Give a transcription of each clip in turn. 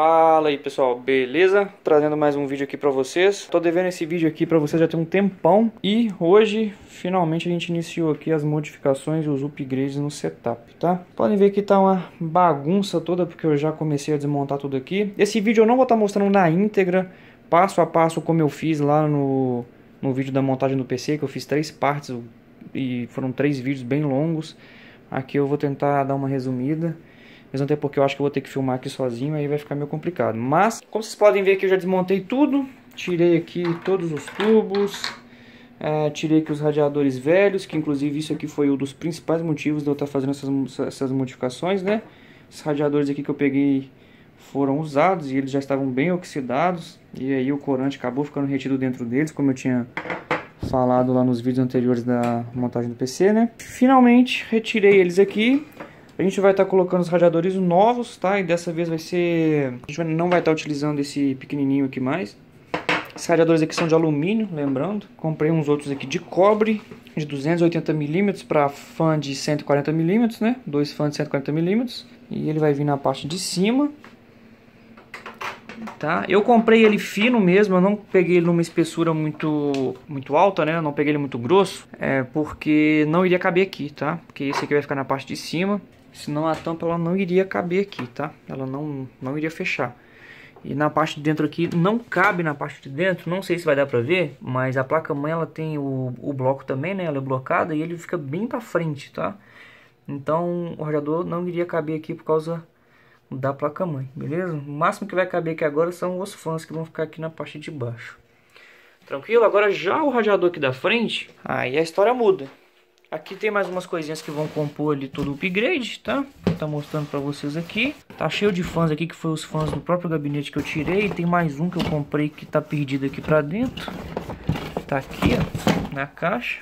Fala aí pessoal, beleza? Trazendo mais um vídeo aqui pra vocês. Tô devendo esse vídeo aqui pra vocês já tem um tempão. E hoje, finalmente, a gente iniciou aqui as modificações e os upgrades no setup, tá? Podem ver que tá uma bagunça toda, porque eu já comecei a desmontar tudo aqui. Esse vídeo eu não vou estar tá mostrando na íntegra, passo a passo, como eu fiz lá no, no vídeo da montagem do PC, que eu fiz três partes e foram três vídeos bem longos. Aqui eu vou tentar dar uma resumida mesmo até porque eu acho que eu vou ter que filmar aqui sozinho, aí vai ficar meio complicado. Mas, como vocês podem ver aqui, eu já desmontei tudo, tirei aqui todos os tubos, é, tirei aqui os radiadores velhos, que inclusive isso aqui foi um dos principais motivos de eu estar fazendo essas, essas modificações, né? Esses radiadores aqui que eu peguei foram usados e eles já estavam bem oxidados, e aí o corante acabou ficando retido dentro deles, como eu tinha falado lá nos vídeos anteriores da montagem do PC, né? Finalmente retirei eles aqui, a gente vai estar tá colocando os radiadores novos, tá? E dessa vez vai ser... A gente não vai estar tá utilizando esse pequenininho aqui mais. Esses radiadores aqui são de alumínio, lembrando. Comprei uns outros aqui de cobre, de 280mm para fã de 140mm, né? Dois fãs de 140mm. E ele vai vir na parte de cima. Tá? Eu comprei ele fino mesmo, eu não peguei ele numa espessura muito, muito alta, né? Eu não peguei ele muito grosso, é, porque não iria caber aqui, tá? Porque esse aqui vai ficar na parte de cima senão a tampa ela não iria caber aqui, tá? Ela não, não iria fechar. E na parte de dentro aqui, não cabe na parte de dentro, não sei se vai dar pra ver, mas a placa-mãe ela tem o, o bloco também, né? Ela é blocada e ele fica bem pra frente, tá? Então o radiador não iria caber aqui por causa da placa-mãe, beleza? O máximo que vai caber aqui agora são os fãs que vão ficar aqui na parte de baixo. Tranquilo? Agora já o radiador aqui da frente, aí a história muda. Aqui tem mais umas coisinhas que vão compor ali todo o upgrade, tá? Vou tá mostrando pra vocês aqui. Tá cheio de fãs aqui, que foi os fãs do próprio gabinete que eu tirei. Tem mais um que eu comprei que tá perdido aqui pra dentro. Tá aqui, ó, na caixa.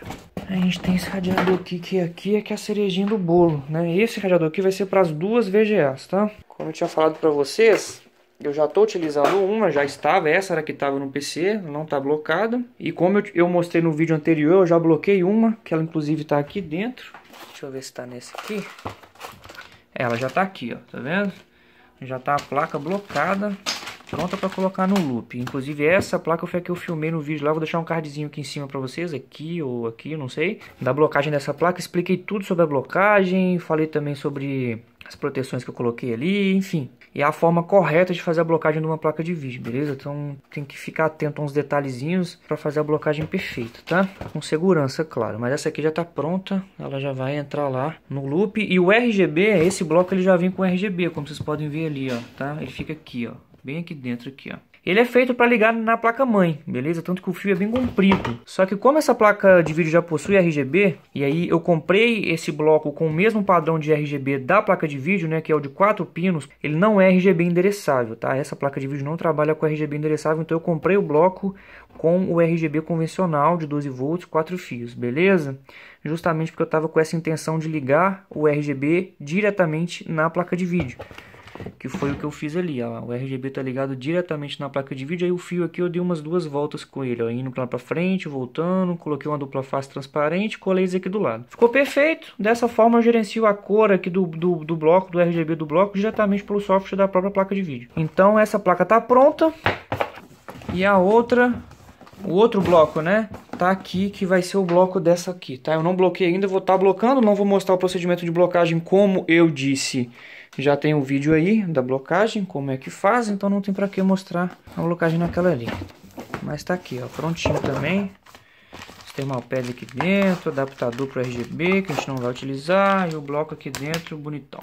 A gente tem esse radiador aqui, que aqui é que é a cerejinha do bolo, né? Esse radiador aqui vai ser para as duas VGAs, tá? Como eu tinha falado pra vocês, eu já estou utilizando uma, já estava, essa era que estava no PC, não está blocada. E como eu, eu, mostrei no vídeo anterior, eu já bloqueei uma, que ela inclusive está aqui dentro. Deixa eu ver se está nesse aqui. Ela já está aqui, ó, tá vendo? Já está a placa blocada pronta para colocar no loop. Inclusive essa placa foi a que eu filmei no vídeo lá, vou deixar um cardzinho aqui em cima para vocês, aqui ou aqui, não sei, da blocagem dessa placa. Expliquei tudo sobre a blocagem, falei também sobre as proteções que eu coloquei ali, enfim. E a forma correta de fazer a blocagem de uma placa de vídeo, beleza? Então tem que ficar atento a uns detalhezinhos para fazer a blocagem perfeita, tá? Com segurança, claro. Mas essa aqui já está pronta, ela já vai entrar lá no loop. E o RGB, esse bloco ele já vem com RGB, como vocês podem ver ali, ó, tá? Ele fica aqui, ó bem aqui dentro aqui, ó. Ele é feito para ligar na placa-mãe, beleza? Tanto que o fio é bem comprido. Só que como essa placa de vídeo já possui RGB, e aí eu comprei esse bloco com o mesmo padrão de RGB da placa de vídeo, né? Que é o de 4 pinos, ele não é RGB endereçável, tá? Essa placa de vídeo não trabalha com RGB endereçável, então eu comprei o bloco com o RGB convencional de 12 volts, 4 fios, beleza? Justamente porque eu estava com essa intenção de ligar o RGB diretamente na placa de vídeo que foi o que eu fiz ali. Ó. O RGB tá ligado diretamente na placa de vídeo, aí o fio aqui eu dei umas duas voltas com ele, ó, indo lá para frente, voltando, coloquei uma dupla face transparente, colei isso aqui do lado. Ficou perfeito, dessa forma eu gerencio a cor aqui do, do, do bloco, do RGB do bloco, diretamente pelo software da própria placa de vídeo. Então essa placa tá pronta, e a outra, o outro bloco, né? tá aqui que vai ser o bloco dessa aqui, tá? Eu não bloqueei ainda, vou estar tá blocando, não vou mostrar o procedimento de blocagem como eu disse já tem o um vídeo aí da blocagem, como é que faz, então não tem para que mostrar a blocagem naquela ali. Mas tá aqui, ó, prontinho também. Tem uma pele aqui dentro, adaptador para RGB que a gente não vai utilizar e o bloco aqui dentro, bonitão.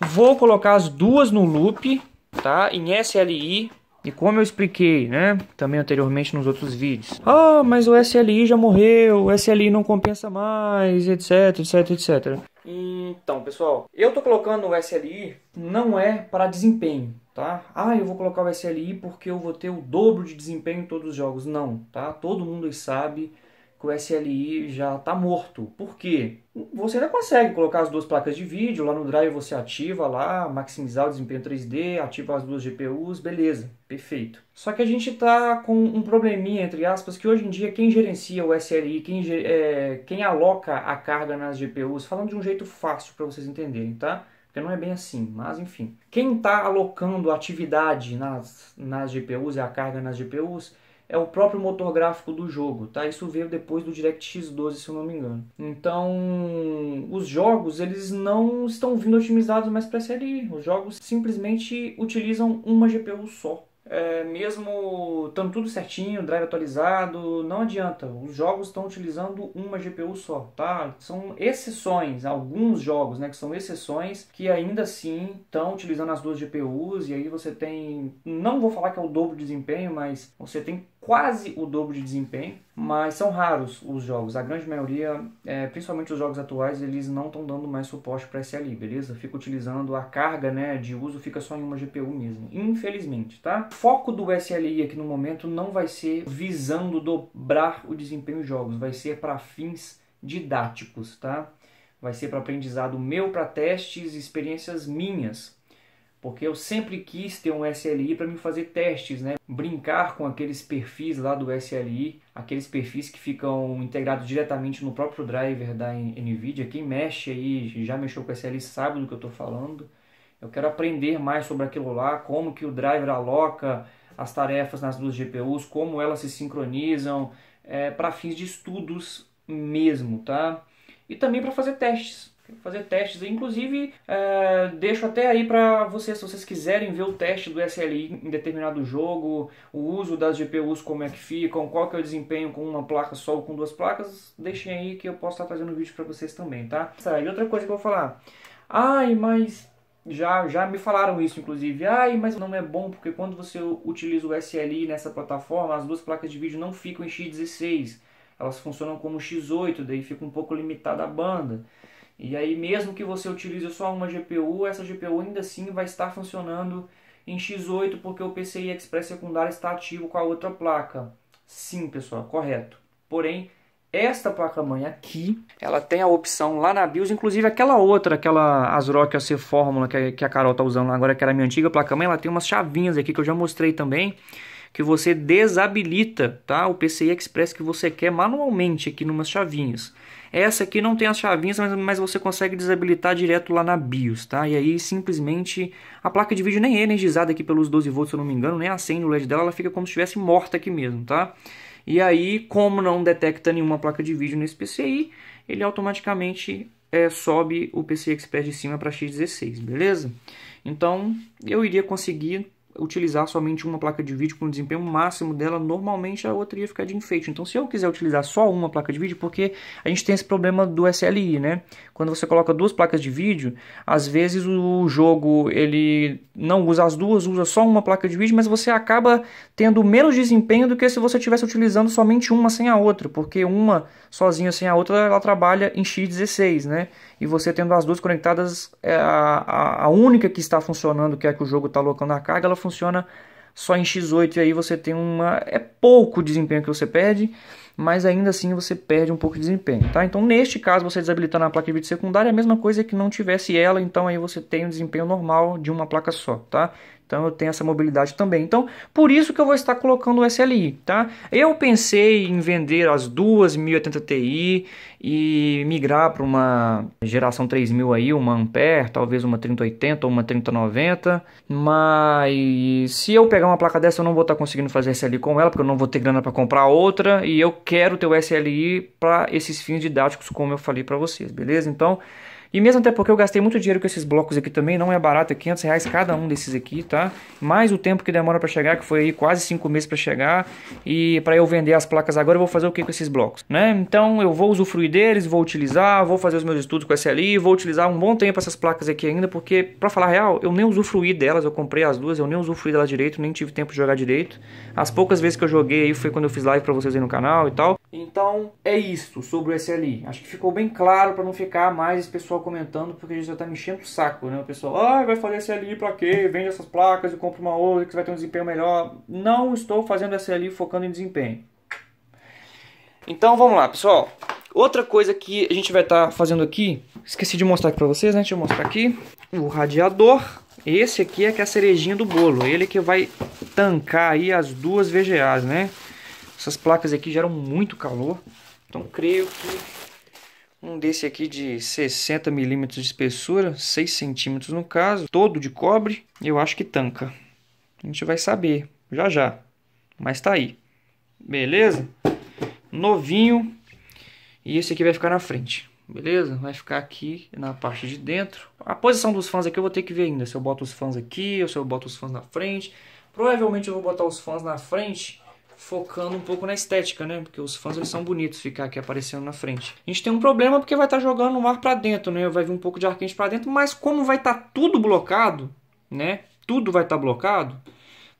Vou colocar as duas no loop, tá? Em SLI, e como eu expliquei, né, também anteriormente nos outros vídeos. Ah, mas o SLI já morreu, o SLI não compensa mais, etc, etc, etc. Então, pessoal, eu tô colocando o SLI não é para desempenho, tá? Ah, eu vou colocar o SLI porque eu vou ter o dobro de desempenho em todos os jogos. Não, tá? Todo mundo sabe que o SLI já está morto. Por quê? Você ainda consegue colocar as duas placas de vídeo, lá no Drive você ativa lá, maximizar o desempenho 3D, ativa as duas GPUs, beleza, perfeito. Só que a gente está com um probleminha, entre aspas, que hoje em dia quem gerencia o SLI, quem, é, quem aloca a carga nas GPUs, falando de um jeito fácil para vocês entenderem, tá? porque não é bem assim, mas enfim. Quem está alocando atividade nas, nas GPUs e é a carga nas GPUs é o próprio motor gráfico do jogo, tá? Isso veio depois do DirectX 12, se eu não me engano. Então, os jogos, eles não estão vindo otimizados mais para série. Os jogos simplesmente utilizam uma GPU só. É, mesmo estando tudo certinho, drive atualizado, não adianta. Os jogos estão utilizando uma GPU só, tá? São exceções, alguns jogos, né, que são exceções que ainda assim estão utilizando as duas GPUs e aí você tem, não vou falar que é o dobro de desempenho, mas você tem quase o dobro de desempenho, mas são raros os jogos. A grande maioria, é, principalmente os jogos atuais, eles não estão dando mais suporte para SLI, beleza? Fica utilizando a carga né, de uso, fica só em uma GPU mesmo, infelizmente, tá? O foco do SLI aqui no momento não vai ser visando dobrar o desempenho dos jogos, vai ser para fins didáticos, tá? Vai ser para aprendizado meu, para testes, experiências minhas porque eu sempre quis ter um SLI para me fazer testes, né? Brincar com aqueles perfis lá do SLI, aqueles perfis que ficam integrados diretamente no próprio driver da NVIDIA. Quem mexe aí, já mexeu com o SLI, sabe do que eu estou falando. Eu quero aprender mais sobre aquilo lá, como que o driver aloca as tarefas nas duas GPUs, como elas se sincronizam, é, para fins de estudos mesmo, tá? E também para fazer testes fazer testes. Inclusive, é, deixo até aí para vocês, se vocês quiserem ver o teste do SLI em determinado jogo, o uso das GPUs, como é que ficam, qual que é o desempenho com uma placa só ou com duas placas, deixem aí que eu posso estar trazendo vídeo para vocês também, tá? E outra coisa que eu vou falar, ai, mas... Já, já me falaram isso, inclusive. Ai, mas não é bom, porque quando você utiliza o SLI nessa plataforma, as duas placas de vídeo não ficam em X16. Elas funcionam como X8, daí fica um pouco limitada a banda. E aí, mesmo que você utilize só uma GPU, essa GPU ainda assim vai estar funcionando em X8 porque o PCI Express secundário está ativo com a outra placa. Sim, pessoal, correto. Porém, esta placa-mãe aqui, ela tem a opção lá na BIOS, inclusive aquela outra, aquela ASRock AC Fórmula que, que a Carol está usando agora, que era a minha antiga placa-mãe, ela tem umas chavinhas aqui que eu já mostrei também, que você desabilita tá, o PCI Express que você quer manualmente aqui numas chavinhas. Essa aqui não tem as chavinhas, mas, mas você consegue desabilitar direto lá na BIOS, tá? E aí simplesmente a placa de vídeo nem é energizada aqui pelos 12 volts, se eu não me engano, nem acende o LED dela, ela fica como se estivesse morta aqui mesmo, tá? E aí, como não detecta nenhuma placa de vídeo nesse PCI, ele automaticamente é, sobe o PCI Express de cima para X16, beleza? Então, eu iria conseguir utilizar somente uma placa de vídeo com o desempenho máximo dela, normalmente a outra ia ficar de enfeite. Então, se eu quiser utilizar só uma placa de vídeo, porque a gente tem esse problema do SLI, né? Quando você coloca duas placas de vídeo, às vezes o jogo ele não usa as duas, usa só uma placa de vídeo, mas você acaba tendo menos desempenho do que se você estivesse utilizando somente uma sem a outra, porque uma sozinha sem a outra ela trabalha em x16, né? e você tendo as duas conectadas, é a, a única que está funcionando, que é que o jogo está alocando a carga, ela funciona só em X8 e aí você tem uma... é pouco desempenho que você perde, mas ainda assim você perde um pouco de desempenho, tá? Então neste caso você desabilitando a placa de vídeo secundária, é a mesma coisa que não tivesse ela, então aí você tem o um desempenho normal de uma placa só, tá? Então eu tenho essa mobilidade também. Então, por isso que eu vou estar colocando o SLI, tá? Eu pensei em vender as duas 1080 Ti e migrar para uma geração 3000 aí, uma Ampere, talvez uma 3080 ou uma 3090, mas se eu pegar uma placa dessa eu não vou estar conseguindo fazer SLI com ela, porque eu não vou ter grana para comprar outra e eu quero ter o SLI para esses fins didáticos, como eu falei para vocês, beleza? Então, e mesmo até porque eu gastei muito dinheiro com esses blocos aqui também, não é barato, é 500 reais cada um desses aqui, tá? Mais o tempo que demora para chegar, que foi aí quase 5 meses para chegar, e para eu vender as placas agora, eu vou fazer o que com esses blocos, né? Então eu vou usufruir deles, vou utilizar, vou fazer os meus estudos com SLI, vou utilizar um bom tempo essas placas aqui ainda, porque, para falar real, eu nem usufruí delas, eu comprei as duas, eu nem usufruí delas direito, nem tive tempo de jogar direito. As poucas vezes que eu joguei aí foi quando eu fiz live para vocês aí no canal e tal. Então é isto sobre o SLI. Acho que ficou bem claro para não ficar mais esse pessoal comentando, porque a gente já tá me enchendo o saco, né? O pessoal, ah, vai fazer SLI para quê? Vende essas placas e compra uma outra que vai ter um desempenho melhor. Não estou fazendo SLI focando em desempenho. Então vamos lá, pessoal. Outra coisa que a gente vai estar tá fazendo aqui, esqueci de mostrar aqui para vocês, né? Deixa eu mostrar aqui. O radiador. Esse aqui é que é a cerejinha do bolo. Ele que vai tancar aí as duas VGAs, né? Essas placas aqui geram muito calor. Então creio que um desse aqui de 60 milímetros de espessura, 6 centímetros no caso, todo de cobre, eu acho que tanca. A gente vai saber já já, mas tá aí. Beleza? Novinho. E esse aqui vai ficar na frente, beleza? Vai ficar aqui na parte de dentro. A posição dos fãs aqui eu vou ter que ver ainda, se eu boto os fãs aqui ou se eu boto os fãs na frente. Provavelmente eu vou botar os fãs na frente focando um pouco na estética, né? Porque os fãs eles são bonitos ficar aqui aparecendo na frente. A gente tem um problema porque vai estar tá jogando o ar para dentro, né? Vai vir um pouco de ar quente para dentro, mas como vai estar tá tudo blocado, né? Tudo vai estar tá blocado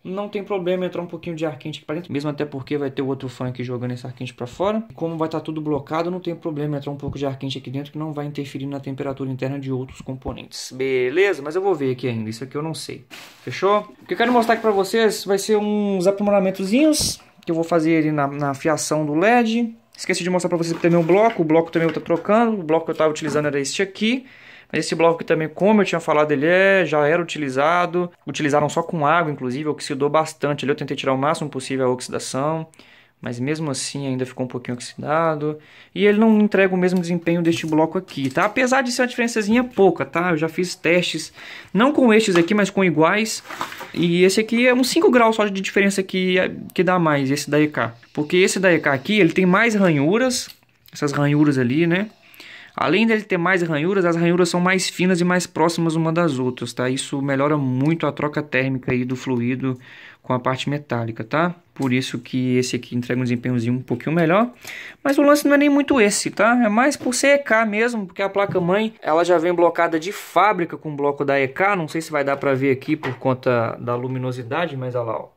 não tem problema entrar um pouquinho de ar quente aqui pra dentro, mesmo até porque vai ter o outro aqui jogando esse ar quente pra fora. Como vai estar tá tudo blocado, não tem problema entrar um pouco de ar quente aqui dentro, que não vai interferir na temperatura interna de outros componentes. Beleza? Mas eu vou ver aqui ainda, isso aqui eu não sei. Fechou? O que eu quero mostrar aqui pra vocês vai ser uns aprimoramentozinhos, que eu vou fazer ali na, na fiação do LED. Esqueci de mostrar pra vocês também o bloco, o bloco também eu tô trocando, o bloco que eu tava utilizando era este aqui. Mas esse bloco aqui também, como eu tinha falado, ele é, já era utilizado. Utilizaram só com água, inclusive, oxidou bastante. Ali eu tentei tirar o máximo possível a oxidação mas mesmo assim ainda ficou um pouquinho oxidado. E ele não entrega o mesmo desempenho deste bloco aqui, tá? Apesar de ser uma diferençazinha pouca, tá? Eu já fiz testes, não com estes aqui, mas com iguais. E esse aqui é uns 5 graus só de diferença que, que dá mais, esse da EK. Porque esse da EK aqui, ele tem mais ranhuras, essas ranhuras ali, né? Além dele ter mais ranhuras, as ranhuras são mais finas e mais próximas uma das outras, tá? Isso melhora muito a troca térmica aí do fluido com a parte metálica, tá? Por isso que esse aqui entrega um desempenhozinho um pouquinho melhor. Mas o lance não é nem muito esse, tá? É mais por ser EK mesmo, porque a placa-mãe ela já vem blocada de fábrica com o bloco da EK. Não sei se vai dar pra ver aqui por conta da luminosidade, mas olha lá, ó.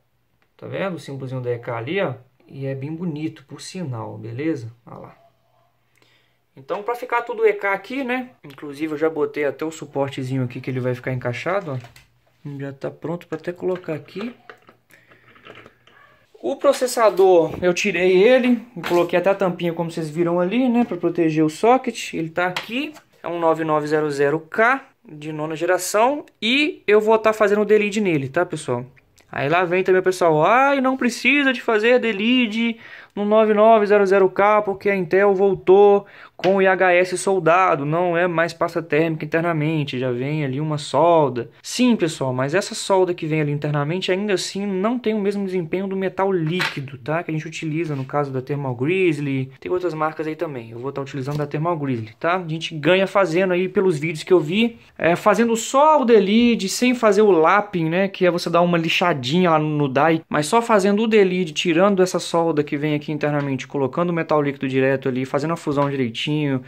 Tá vendo o símbolozinho da EK ali, ó? E é bem bonito, por sinal, beleza? Olha lá. Então para ficar tudo EK aqui, né? Inclusive eu já botei até o suportezinho aqui que ele vai ficar encaixado, ó. Já está pronto para até colocar aqui. O processador, eu tirei ele coloquei até a tampinha, como vocês viram ali, né? Para proteger o socket. Ele está aqui, é um 9900K de nona geração. E eu vou estar tá fazendo o delete nele, tá, pessoal? Aí lá vem também o pessoal, Ai, não precisa de fazer delete no 9900K porque a Intel voltou com o IHS soldado, não é mais pasta térmica internamente, já vem ali uma solda. Sim, pessoal, mas essa solda que vem ali internamente ainda assim não tem o mesmo desempenho do metal líquido, tá? Que a gente utiliza no caso da Thermal Grizzly, tem outras marcas aí também. Eu vou estar tá utilizando da Thermal Grizzly, tá? A gente ganha fazendo aí pelos vídeos que eu vi, é, fazendo só o delete, sem fazer o lapping, né? Que é você dar uma lixadinha lá no die, mas só fazendo o delete, tirando essa solda que vem aqui internamente, colocando o metal líquido direto ali, fazendo a fusão direitinho bonitinho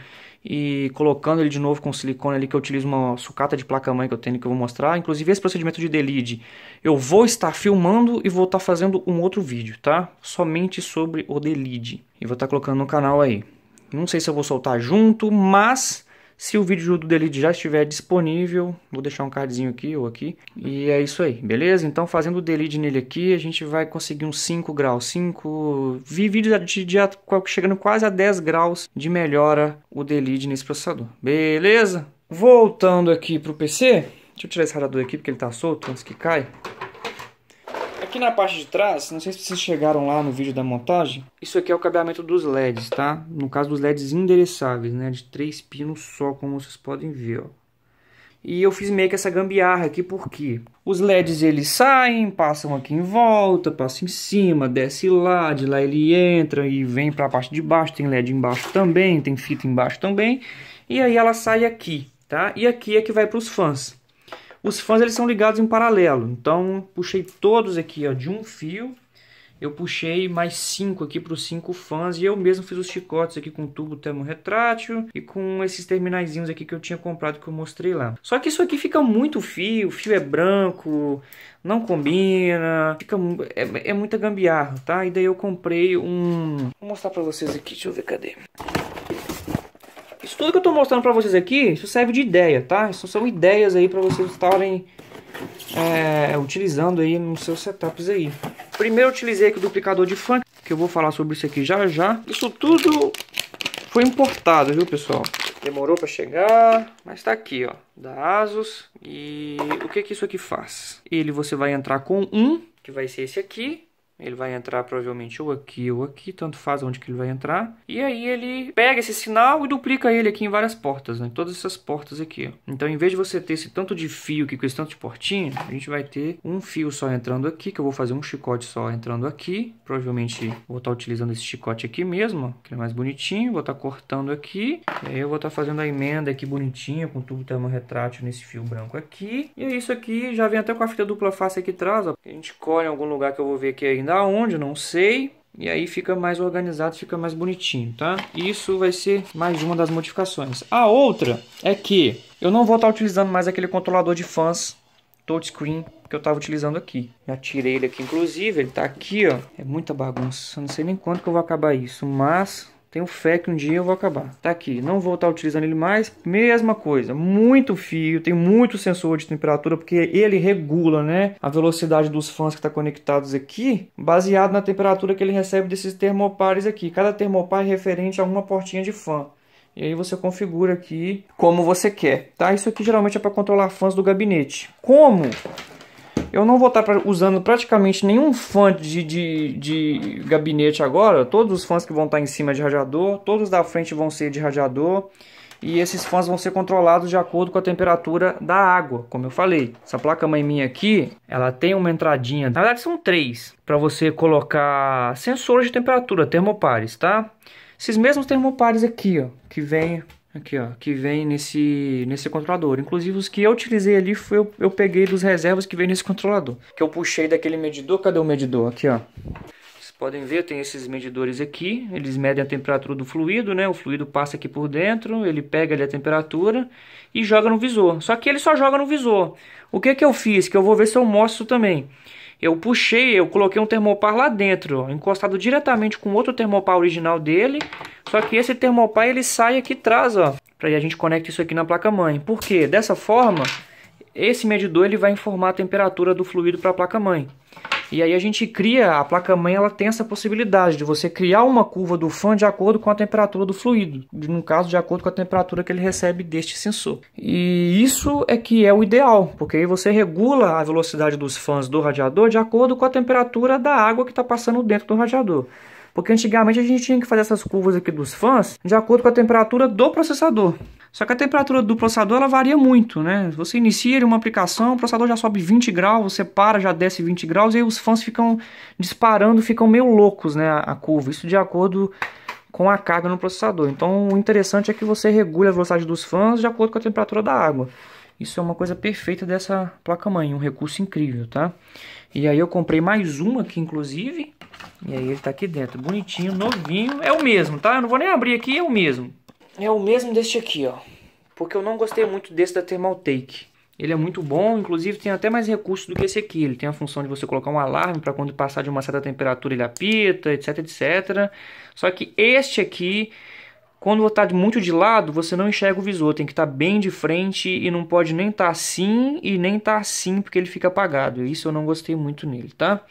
e colocando ele de novo com silicone ali que eu utilizo uma sucata de placa-mãe que eu tenho que eu vou mostrar. Inclusive esse procedimento de delete eu vou estar filmando e vou estar fazendo um outro vídeo, tá? Somente sobre o delete e vou estar colocando no canal aí. Não sei se eu vou soltar junto, mas se o vídeo do delete já estiver disponível, vou deixar um cardzinho aqui ou aqui. E é isso aí, beleza? Então fazendo o delete nele aqui, a gente vai conseguir uns 5 graus. 5... Vi vídeos de, de, chegando quase a 10 graus de melhora o delete nesse processador. Beleza? Voltando aqui para o PC, deixa eu tirar esse radiador aqui porque ele está solto antes que cai. Aqui na parte de trás, não sei se vocês chegaram lá no vídeo da montagem, isso aqui é o cabeamento dos LEDs, tá? No caso dos LEDs endereçáveis, né? De três pinos só, como vocês podem ver, ó. E eu fiz meio que essa gambiarra aqui, porque os LEDs eles saem, passam aqui em volta, passam em cima, desce lá, de lá ele entra e vem para a parte de baixo, tem LED embaixo também, tem fita embaixo também, e aí ela sai aqui, tá? E aqui é que vai para os fãs. Os fãs eles são ligados em paralelo, então puxei todos aqui ó, de um fio. Eu puxei mais cinco aqui para os cinco fãs e eu mesmo fiz os chicotes aqui com tubo termorretrátil e com esses terminaizinhos aqui que eu tinha comprado que eu mostrei lá. Só que isso aqui fica muito fio, o fio é branco, não combina, fica é, é muita gambiarra, tá? E daí eu comprei um... Vou mostrar para vocês aqui, deixa eu ver, cadê? Isso tudo que eu tô mostrando pra vocês aqui, isso serve de ideia, tá? Isso são ideias aí pra vocês estarem é, utilizando aí nos seus setups aí. Primeiro eu utilizei aqui o duplicador de funk, que eu vou falar sobre isso aqui já já. Isso tudo foi importado, viu pessoal? Demorou para chegar, mas tá aqui, ó, da Asus. E o que que isso aqui faz? Ele você vai entrar com um, que vai ser esse aqui, ele vai entrar provavelmente ou aqui ou aqui, tanto faz onde que ele vai entrar. E aí ele pega esse sinal e duplica ele aqui em várias portas, né? Todas essas portas aqui. Então em vez de você ter esse tanto de fio aqui com esse tanto de portinha, a gente vai ter um fio só entrando aqui, que eu vou fazer um chicote só entrando aqui. Provavelmente vou estar tá utilizando esse chicote aqui mesmo, que é mais bonitinho. Vou estar tá cortando aqui. E aí eu vou estar tá fazendo a emenda aqui bonitinha, com tubo termorretrátil é nesse fio branco aqui. E é isso aqui, já vem até com a fita dupla face aqui atrás, ó. A gente colhe em algum lugar que eu vou ver aqui ainda da onde, não sei. E aí fica mais organizado, fica mais bonitinho, tá? Isso vai ser mais uma das modificações. A outra é que eu não vou estar tá utilizando mais aquele controlador de fãs touchscreen que eu estava utilizando aqui. Já tirei ele aqui, inclusive, ele está aqui, ó. É muita bagunça, eu não sei nem quanto que eu vou acabar isso, mas tenho fé que um dia eu vou acabar. Tá aqui, não vou estar utilizando ele mais. Mesma coisa, muito fio, tem muito sensor de temperatura, porque ele regula né, a velocidade dos fãs que está conectados aqui, baseado na temperatura que ele recebe desses termopares aqui. Cada termopar é referente a uma portinha de fã. E aí você configura aqui como você quer, tá? Isso aqui geralmente é para controlar fãs do gabinete. Como eu não vou estar tá usando praticamente nenhum fã de, de, de, gabinete agora. Todos os fãs que vão estar tá em cima de radiador, todos da frente vão ser de radiador. E esses fãs vão ser controlados de acordo com a temperatura da água, como eu falei. Essa placa-mãe minha aqui, ela tem uma entradinha, na verdade são três, para você colocar sensores de temperatura, termopares, tá? Esses mesmos termopares aqui, ó, que vem Aqui, ó, que vem nesse, nesse controlador. Inclusive, os que eu utilizei ali, foi, eu, eu peguei dos reservas que vem nesse controlador. Que eu puxei daquele medidor. Cadê o medidor? Aqui, ó. Vocês podem ver, tem esses medidores aqui. Eles medem a temperatura do fluido, né? O fluido passa aqui por dentro, ele pega ali a temperatura e joga no visor. Só que ele só joga no visor. O que que eu fiz? Que eu vou ver se eu mostro também. Eu puxei, eu coloquei um termopar lá dentro, ó, encostado diretamente com outro termopar original dele só que esse termopai ele sai aqui atrás, ó, para a gente conecta isso aqui na placa mãe. Por quê? Dessa forma, esse medidor ele vai informar a temperatura do fluido para a placa mãe. E aí a gente cria, a placa-mãe ela tem essa possibilidade de você criar uma curva do fã de acordo com a temperatura do fluido, no caso de acordo com a temperatura que ele recebe deste sensor. E isso é que é o ideal, porque aí você regula a velocidade dos fãs do radiador de acordo com a temperatura da água que está passando dentro do radiador. Porque antigamente a gente tinha que fazer essas curvas aqui dos fãs de acordo com a temperatura do processador. Só que a temperatura do processador ela varia muito, né? Você inicia uma aplicação, o processador já sobe 20 graus, você para, já desce 20 graus, e aí os fãs ficam disparando, ficam meio loucos, né? A curva. Isso de acordo com a carga no processador. Então o interessante é que você regule a velocidade dos fãs de acordo com a temperatura da água. Isso é uma coisa perfeita dessa placa-mãe, um recurso incrível, tá? E aí eu comprei mais uma aqui, inclusive. E aí ele tá aqui dentro, bonitinho, novinho. É o mesmo, tá? Eu não vou nem abrir aqui, é o mesmo. É o mesmo deste aqui, ó. Porque eu não gostei muito desse da Thermaltake. Ele é muito bom, inclusive tem até mais recursos do que esse aqui. Ele tem a função de você colocar um alarme para quando passar de uma certa temperatura ele apita, etc, etc. Só que este aqui quando está muito de lado, você não enxerga o visor, tem que estar tá bem de frente e não pode nem estar tá assim e nem estar tá assim porque ele fica apagado. Isso eu não gostei muito nele, tá?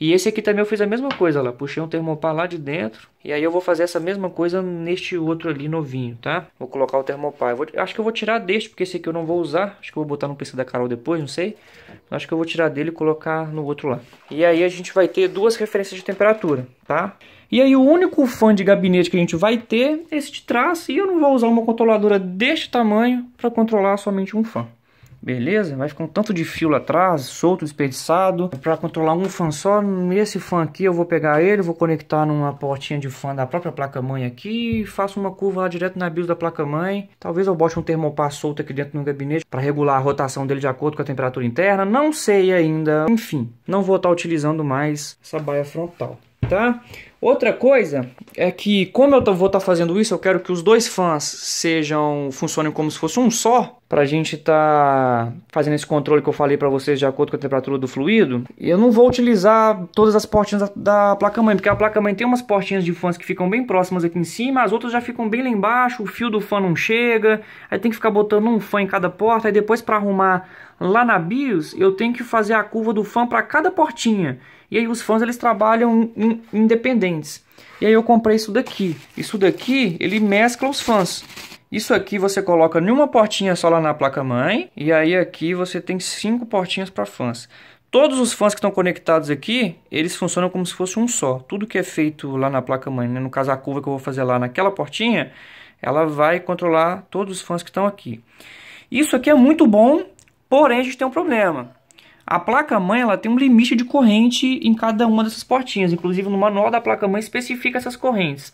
E esse aqui também eu fiz a mesma coisa lá, puxei um termopar lá de dentro e aí eu vou fazer essa mesma coisa neste outro ali novinho, tá? Vou colocar o termopar, vou, acho que eu vou tirar deste porque esse aqui eu não vou usar, acho que eu vou botar no PC da Carol depois, não sei. Acho que eu vou tirar dele e colocar no outro lá. E aí a gente vai ter duas referências de temperatura, tá? E aí o único fã de gabinete que a gente vai ter é esse de trás e eu não vou usar uma controladora deste tamanho para controlar somente um fã. Beleza? Vai ficar um tanto de fio lá atrás, solto, desperdiçado. Para controlar um fan só, nesse fan aqui eu vou pegar ele, vou conectar numa portinha de fan da própria placa-mãe aqui, faço uma curva lá direto na BIOS da placa-mãe. Talvez eu bote um termopar solto aqui dentro no gabinete para regular a rotação dele de acordo com a temperatura interna. Não sei ainda. Enfim, não vou estar tá utilizando mais essa baia frontal, tá? Outra coisa é que, como eu vou estar tá fazendo isso, eu quero que os dois fãs sejam funcionem como se fosse um só, para a gente estar tá fazendo esse controle que eu falei para vocês de acordo com a temperatura do fluido. Eu não vou utilizar todas as portinhas da, da placa-mãe, porque a placa-mãe tem umas portinhas de fãs que ficam bem próximas aqui em cima, as outras já ficam bem lá embaixo, o fio do fã não chega, aí tem que ficar botando um fã em cada porta, aí depois para arrumar lá na BIOS, eu tenho que fazer a curva do fã para cada portinha. E aí os fãs eles trabalham in, independentes. E aí eu comprei isso daqui. Isso daqui ele mescla os fãs. Isso aqui você coloca numa portinha só lá na placa mãe. E aí aqui você tem cinco portinhas para fãs. Todos os fãs que estão conectados aqui, eles funcionam como se fosse um só. Tudo que é feito lá na placa mãe, né? no caso a curva que eu vou fazer lá naquela portinha, ela vai controlar todos os fãs que estão aqui. Isso aqui é muito bom, porém a gente tem um problema. A placa-mãe ela tem um limite de corrente em cada uma dessas portinhas, inclusive no manual da placa-mãe especifica essas correntes.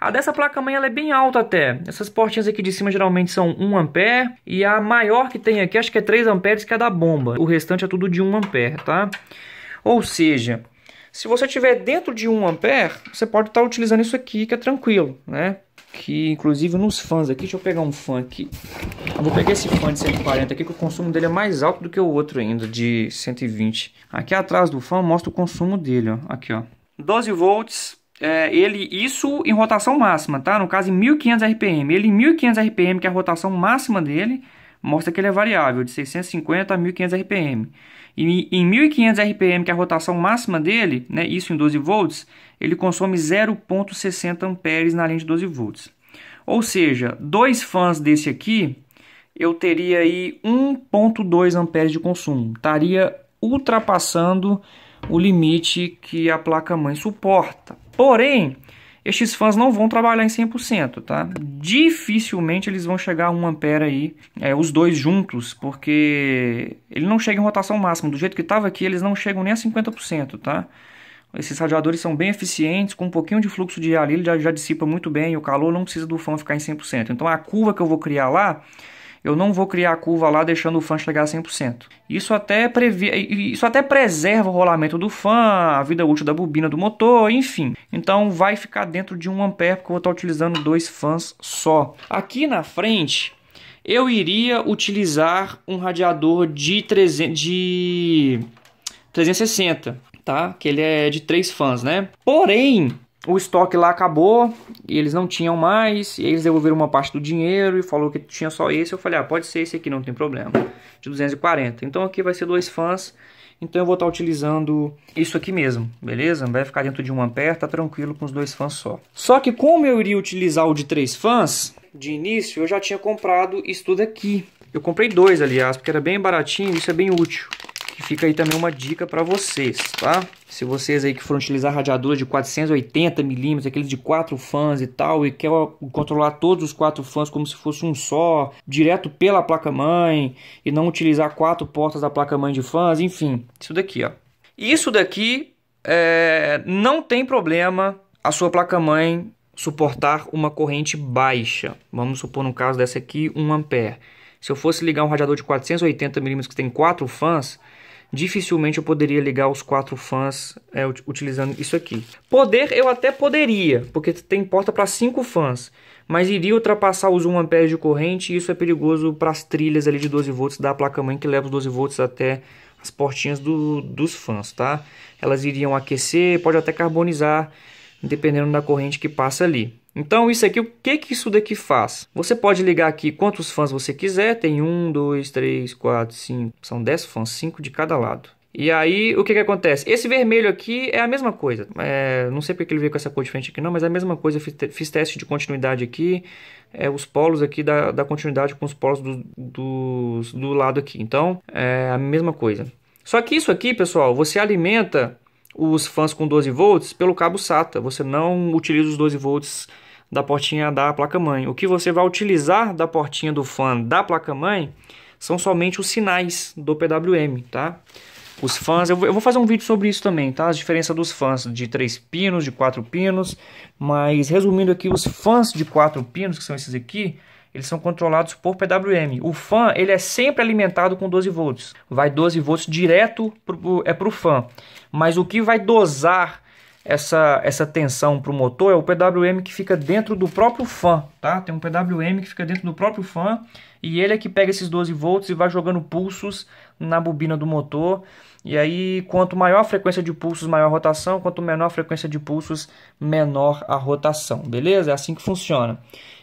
A dessa placa-mãe ela é bem alta até. Essas portinhas aqui de cima geralmente são 1 ampere e a maior que tem aqui acho que é 3 amperes que é da bomba. O restante é tudo de 1 ampere, tá? Ou seja, se você tiver dentro de 1 ampere, você pode estar tá utilizando isso aqui que é tranquilo, né? que inclusive nos fãs aqui, deixa eu pegar um fã aqui. Eu vou pegar esse fã de 140 aqui, que o consumo dele é mais alto do que o outro ainda, de 120. Aqui atrás do fã mostra o consumo dele, ó. Aqui, ó. 12 volts, é, ele isso em rotação máxima, tá? No caso em 1500 RPM. Ele em 1500 RPM, que é a rotação máxima dele, mostra que ele é variável, de 650 a 1500 RPM. E em 1500 RPM, que é a rotação máxima dele, né, isso em 12 volts, ele consome 0,60 amperes na linha de 12 volts. Ou seja, dois fãs desse aqui, eu teria aí 1,2 amperes de consumo. Estaria ultrapassando o limite que a placa-mãe suporta. Porém, estes fãs não vão trabalhar em 100%, tá? Dificilmente eles vão chegar a 1 ampere aí, é, os dois juntos, porque ele não chega em rotação máxima. Do jeito que estava aqui, eles não chegam nem a 50%, tá? Esses radiadores são bem eficientes, com um pouquinho de fluxo de ar ali, ele já, já dissipa muito bem, o calor não precisa do fã ficar em 100%. Então a curva que eu vou criar lá, eu não vou criar a curva lá deixando o fã chegar a 100%. Isso até, previ... Isso até preserva o rolamento do fã, a vida útil da bobina do motor, enfim. Então vai ficar dentro de 1 ampere, porque eu vou estar utilizando dois fãs só. Aqui na frente, eu iria utilizar um radiador de, 300, de 360 tá? Que ele é de três fãs, né? Porém, o estoque lá acabou e eles não tinham mais, e eles devolveram uma parte do dinheiro e falou que tinha só esse. Eu falei, ah, pode ser esse aqui, não tem problema, de 240. Então aqui vai ser dois fãs, então eu vou estar tá utilizando isso aqui mesmo, beleza? Vai ficar dentro de um ampere, tá tranquilo com os dois fãs só. Só que como eu iria utilizar o de três fãs, de início eu já tinha comprado isso tudo aqui. Eu comprei dois, aliás, porque era bem baratinho, isso é bem útil que fica aí também uma dica para vocês, tá? Se vocês aí que foram utilizar radiadores de 480 milímetros, aqueles de quatro fãs e tal, e quer controlar todos os quatro fãs como se fosse um só, direto pela placa-mãe, e não utilizar quatro portas da placa-mãe de fãs, enfim, isso daqui, ó. Isso daqui é, não tem problema a sua placa-mãe suportar uma corrente baixa. Vamos supor, no caso dessa aqui, 1 ampere. Se eu fosse ligar um radiador de 480mm que tem 4 fãs, dificilmente eu poderia ligar os quatro fãs é, utilizando isso aqui. Poder eu até poderia, porque tem porta para cinco fãs, mas iria ultrapassar os 1 A de corrente e isso é perigoso para as trilhas ali de 12 volts da placa-mãe que leva os 12 volts até as portinhas do, dos fãs, tá? Elas iriam aquecer, pode até carbonizar, dependendo da corrente que passa ali. Então, isso aqui, o que, que isso daqui faz? Você pode ligar aqui quantos fãs você quiser, tem um, dois, três, quatro, cinco. são dez fãs, cinco de cada lado. E aí, o que, que acontece? Esse vermelho aqui é a mesma coisa. É, não sei porque ele veio com essa cor diferente aqui não, mas é a mesma coisa. fiz, fiz teste de continuidade aqui. É, os polos aqui da, da continuidade com os polos do, do, do lado aqui. Então, é a mesma coisa. Só que isso aqui, pessoal, você alimenta os fãs com 12 volts pelo cabo SATA. Você não utiliza os 12 volts da portinha da placa-mãe. O que você vai utilizar da portinha do fã da placa-mãe são somente os sinais do PWM, tá? Os fãs, eu vou fazer um vídeo sobre isso também, tá? As diferenças dos fãs de 3 pinos, de 4 pinos, mas resumindo aqui, os fãs de 4 pinos, que são esses aqui, eles são controlados por PWM. O fan ele é sempre alimentado com 12 volts. Vai 12 volts direto pro, é para o fan. Mas o que vai dosar essa, essa tensão para o motor é o PWM que fica dentro do próprio fan. Tá? Tem um PWM que fica dentro do próprio fan e ele é que pega esses 12 volts e vai jogando pulsos na bobina do motor e aí, quanto maior a frequência de pulsos, maior a rotação, quanto menor a frequência de pulsos, menor a rotação, beleza? É assim que funciona.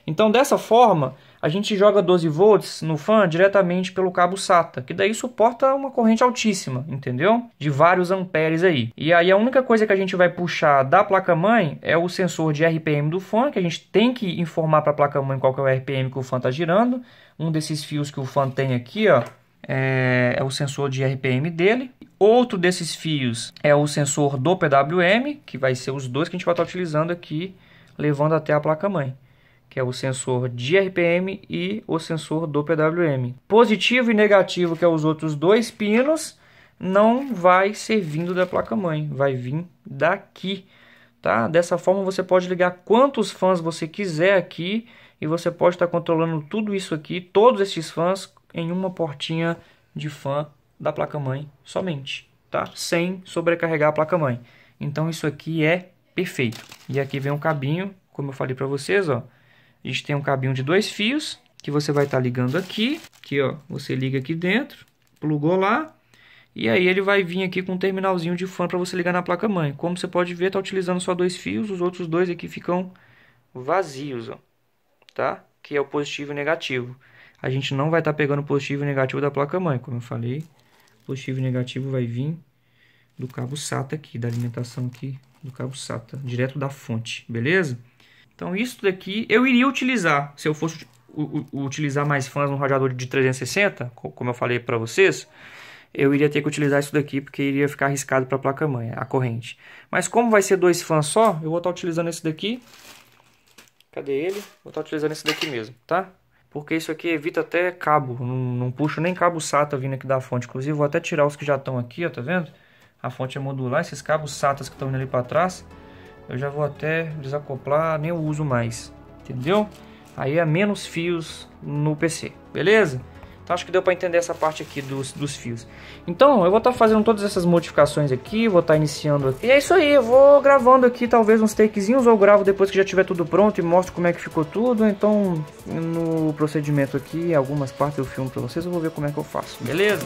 Então, dessa forma, a gente joga 12 volts no fan diretamente pelo cabo SATA, que daí suporta uma corrente altíssima, entendeu? De vários amperes aí. E aí a única coisa que a gente vai puxar da placa-mãe é o sensor de RPM do fan, que a gente tem que informar para a placa-mãe qual que é o RPM que o fan está girando. Um desses fios que o fan tem aqui, ó, é, é o sensor de RPM dele. Outro desses fios é o sensor do PWM, que vai ser os dois que a gente vai estar utilizando aqui, levando até a placa-mãe, que é o sensor de RPM e o sensor do PWM. Positivo e negativo, que é os outros dois pinos, não vai ser vindo da placa-mãe, vai vir daqui, tá? Dessa forma você pode ligar quantos fãs você quiser aqui e você pode estar controlando tudo isso aqui, todos esses fãs, em uma portinha de fã da placa-mãe somente, tá? Sem sobrecarregar a placa-mãe. Então, isso aqui é perfeito. E aqui vem um cabinho, como eu falei para vocês, ó. A gente tem um cabinho de dois fios, que você vai estar tá ligando aqui. Aqui, ó, você liga aqui dentro, plugou lá. E aí ele vai vir aqui com um terminalzinho de fan para você ligar na placa-mãe. Como você pode ver, tá utilizando só dois fios, os outros dois aqui ficam vazios, ó. Tá? Que é o positivo e o negativo. A gente não vai estar tá pegando positivo e negativo da placa-mãe, como eu falei positivo e negativo vai vir do cabo SATA aqui, da alimentação aqui do cabo SATA, direto da fonte, beleza? Então isso daqui eu iria utilizar, se eu fosse utilizar mais fãs no radiador de 360, como eu falei para vocês, eu iria ter que utilizar isso daqui porque iria ficar arriscado para a placa-mãe, a corrente. Mas como vai ser dois fãs só, eu vou estar tá utilizando esse daqui. Cadê ele? Vou estar tá utilizando esse daqui mesmo, tá? porque isso aqui evita até cabo, não, não puxo nem cabo SATA vindo aqui da fonte, inclusive vou até tirar os que já estão aqui, ó, tá vendo? A fonte é modular, esses cabos SATA que estão ali para trás, eu já vou até desacoplar, nem uso mais, entendeu? Aí é menos fios no PC, beleza? Então, acho que deu para entender essa parte aqui dos, dos fios. Então eu vou estar tá fazendo todas essas modificações aqui, vou estar tá iniciando aqui. E é isso aí, eu vou gravando aqui talvez uns takezinhos ou gravo depois que já tiver tudo pronto e mostro como é que ficou tudo. Então no procedimento aqui, algumas partes eu filmo para vocês, eu vou ver como é que eu faço. Beleza?